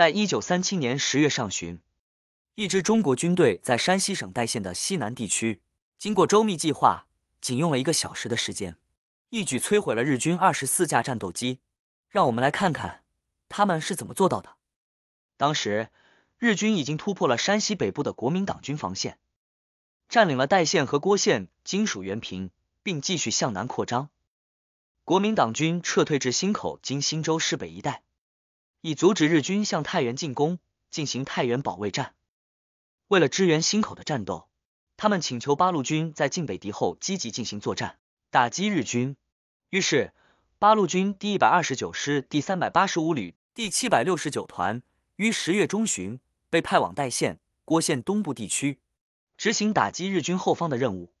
在一九三七年十月上旬，一支中国军队在山西省代县的西南地区，经过周密计划，仅用了一个小时的时间，一举摧毁了日军二十四架战斗机。让我们来看看他们是怎么做到的。当时，日军已经突破了山西北部的国民党军防线，占领了代县和郭县、金属原平，并继续向南扩张。国民党军撤退至忻口、经忻州市北一带。以阻止日军向太原进攻，进行太原保卫战。为了支援忻口的战斗，他们请求八路军在晋北敌后积极进行作战，打击日军。于是，八路军第一百二十九师第三百八十五旅第七百六十九团于十月中旬被派往代县、郭县东部地区，执行打击日军后方的任务，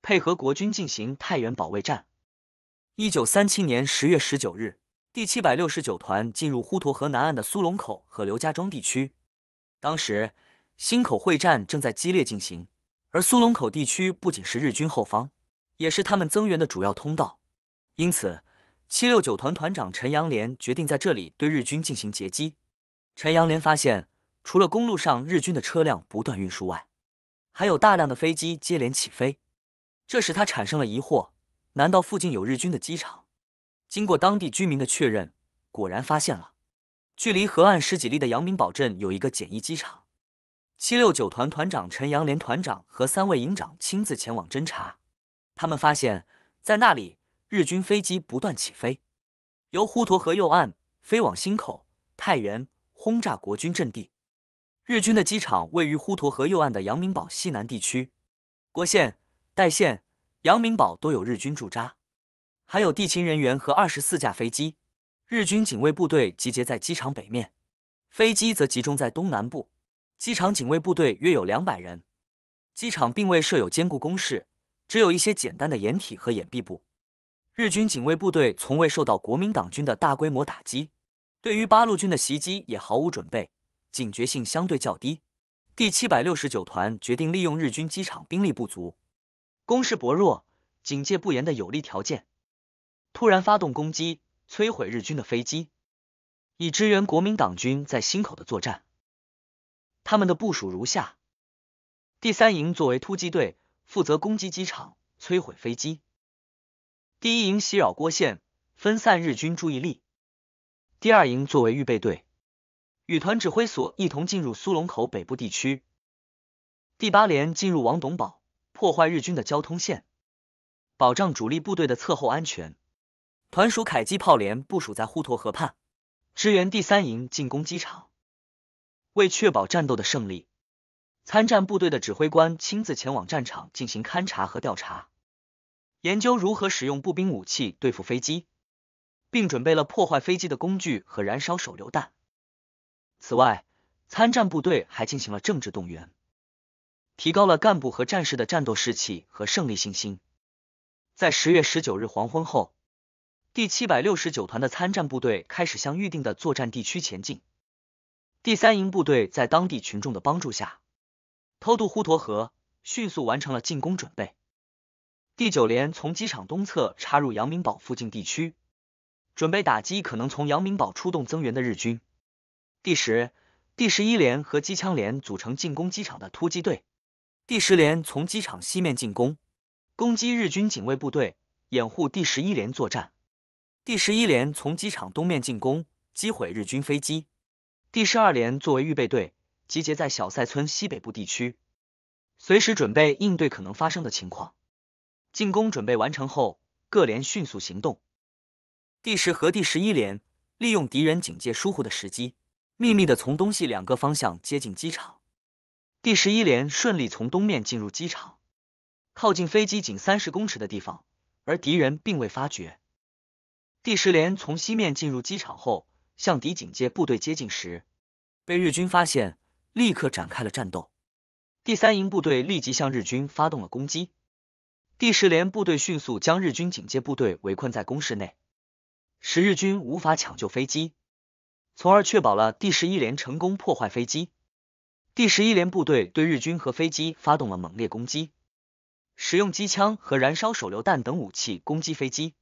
配合国军进行太原保卫战。一九三七年十月十九日。第七百六十九团进入呼沱河南岸的苏龙口和刘家庄地区。当时，新口会战正在激烈进行，而苏龙口地区不仅是日军后方，也是他们增援的主要通道。因此，七六九团团长陈阳连决定在这里对日军进行截击。陈阳连发现，除了公路上日军的车辆不断运输外，还有大量的飞机接连起飞，这使他产生了疑惑：难道附近有日军的机场？经过当地居民的确认，果然发现了。距离河岸十几里的阳明堡镇有一个简易机场。七六九团团长陈阳、连团长和三位营长亲自前往侦查。他们发现，在那里日军飞机不断起飞，由滹沱河右岸飞往忻口、太原，轰炸国军阵地。日军的机场位于滹沱河右岸的阳明堡西南地区。郭县、代县、阳明堡都有日军驻扎。还有地勤人员和二十四架飞机，日军警卫部队集结在机场北面，飞机则集中在东南部。机场警卫部队约有两百人，机场并未设有坚固工事，只有一些简单的掩体和掩蔽部。日军警卫部队从未受到国民党军的大规模打击，对于八路军的袭击也毫无准备，警觉性相对较低。第七百六十九团决定利用日军机场兵力不足、攻势薄弱、警戒不严的有利条件。突然发动攻击，摧毁日军的飞机，以支援国民党军在忻口的作战。他们的部署如下：第三营作为突击队，负责攻击机场，摧毁飞机；第一营袭扰郭县，分散日军注意力；第二营作为预备队，与团指挥所一同进入苏龙口北部地区；第八连进入王董堡，破坏日军的交通线，保障主力部队的侧后安全。团属凯基炮连部署在呼沱河畔，支援第三营进攻机场。为确保战斗的胜利，参战部队的指挥官亲自前往战场进行勘察和调查，研究如何使用步兵武器对付飞机，并准备了破坏飞机的工具和燃烧手榴弹。此外，参战部队还进行了政治动员，提高了干部和战士的战斗士气和胜利信心。在十月十九日黄昏后。第七百六十九团的参战部队开始向预定的作战地区前进。第三营部队在当地群众的帮助下，偷渡呼沱河，迅速完成了进攻准备。第九连从机场东侧插入阳明堡附近地区，准备打击可能从阳明堡出动增援的日军。第十、第十一连和机枪连组成进攻机场的突击队。第十连从机场西面进攻，攻击日军警卫部队，掩护第十一连作战。第十一连从机场东面进攻，击毁日军飞机。第十二连作为预备队，集结在小塞村西北部地区，随时准备应对可能发生的情况。进攻准备完成后，各连迅速行动。第十和第十一连利用敌人警戒疏忽的时机，秘密的从东西两个方向接近机场。第十一连顺利从东面进入机场，靠近飞机仅三十公尺的地方，而敌人并未发觉。第十连从西面进入机场后，向敌警戒部队接近时，被日军发现，立刻展开了战斗。第三营部队立即向日军发动了攻击，第十连部队迅速将日军警戒部队围困在工室内，使日军无法抢救飞机，从而确保了第十一连成功破坏飞机。第十一连部队对日军和飞机发动了猛烈攻击，使用机枪和燃烧手榴弹等武器攻击飞机。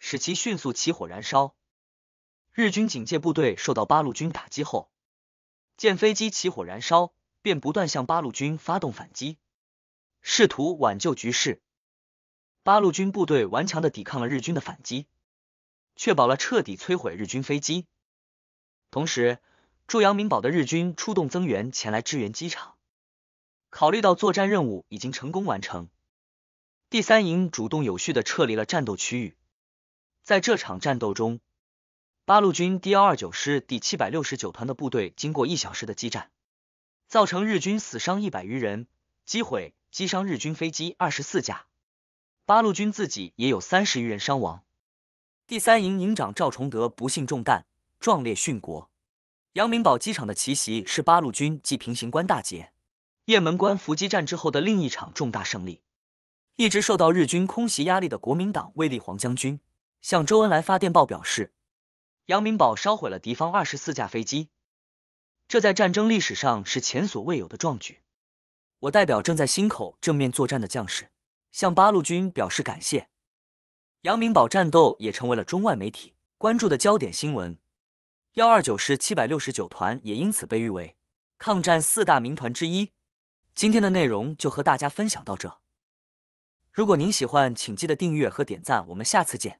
使其迅速起火燃烧。日军警戒部队受到八路军打击后，见飞机起火燃烧，便不断向八路军发动反击，试图挽救局势。八路军部队顽强的抵抗了日军的反击，确保了彻底摧毁日军飞机。同时，驻阳明堡的日军出动增援前来支援机场。考虑到作战任务已经成功完成，第三营主动有序的撤离了战斗区域。在这场战斗中，八路军第幺二九师第七百六十九团的部队经过一小时的激战，造成日军死伤一百余人，击毁击伤日军飞机二十四架。八路军自己也有三十余人伤亡。第三营营长赵崇德不幸中弹，壮烈殉国。杨明堡机场的奇袭是八路军继平型关大捷、雁门关伏击战之后的另一场重大胜利。一直受到日军空袭压力的国民党卫立煌将军。向周恩来发电报表示，杨明宝烧毁了敌方二十四架飞机，这在战争历史上是前所未有的壮举。我代表正在忻口正面作战的将士，向八路军表示感谢。杨明宝战斗也成为了中外媒体关注的焦点新闻。幺二九师七百六十九团也因此被誉为抗战四大名团之一。今天的内容就和大家分享到这。如果您喜欢，请记得订阅和点赞。我们下次见。